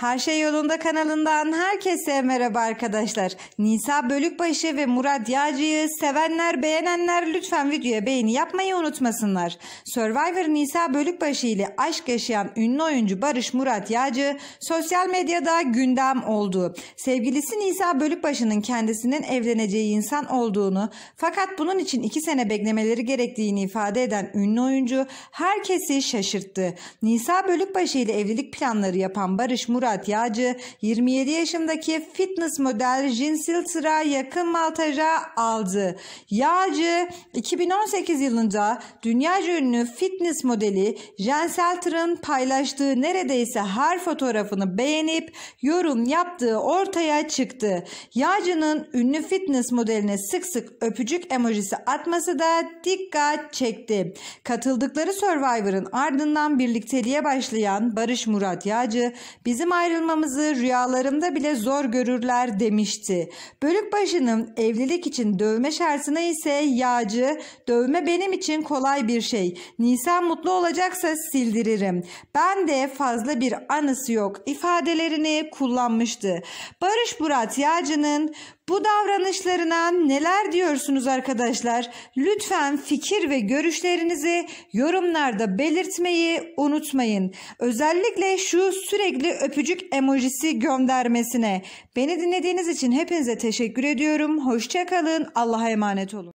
Her Şey Yolunda kanalından herkese merhaba arkadaşlar. Nisa Bölükbaşı ve Murat Yağcı'yı sevenler beğenenler lütfen videoya beğeni yapmayı unutmasınlar. Survivor Nisa Bölükbaşı ile aşk yaşayan ünlü oyuncu Barış Murat Yağcı sosyal medyada gündem oldu. Sevgilisi Nisa Bölükbaşı'nın kendisinin evleneceği insan olduğunu fakat bunun için iki sene beklemeleri gerektiğini ifade eden ünlü oyuncu herkesi şaşırttı. Nisa Bölükbaşı ile evlilik planları yapan Barış Murat Murat Yağcı 27 yaşındaki fitness model Jinsil Sıra yakın maltaja aldı. Yağcı 2018 yılında dünya ünlü fitness modeli Jensel Tır'ın paylaştığı neredeyse her fotoğrafını beğenip yorum yaptığı ortaya çıktı. Yağcı'nın ünlü fitness modeline sık sık öpücük emojisi atması da dikkat çekti. Katıldıkları Survivor'ın ardından birlikteliğe başlayan Barış Murat Yağcı bizim ayrılmamızı rüyalarımda bile zor görürler demişti. Bölükbaşı'nın evlilik için dövme şartına ise yağcı, dövme benim için kolay bir şey. Nisan mutlu olacaksa sildiririm. Ben de fazla bir anısı yok ifadelerini kullanmıştı. Barış Murat Yağcı'nın bu davranışlarına neler diyorsunuz arkadaşlar? Lütfen fikir ve görüşlerinizi yorumlarda belirtmeyi unutmayın. Özellikle şu sürekli öpücük emojisi göndermesine. Beni dinlediğiniz için hepinize teşekkür ediyorum. Hoşçakalın. Allah'a emanet olun.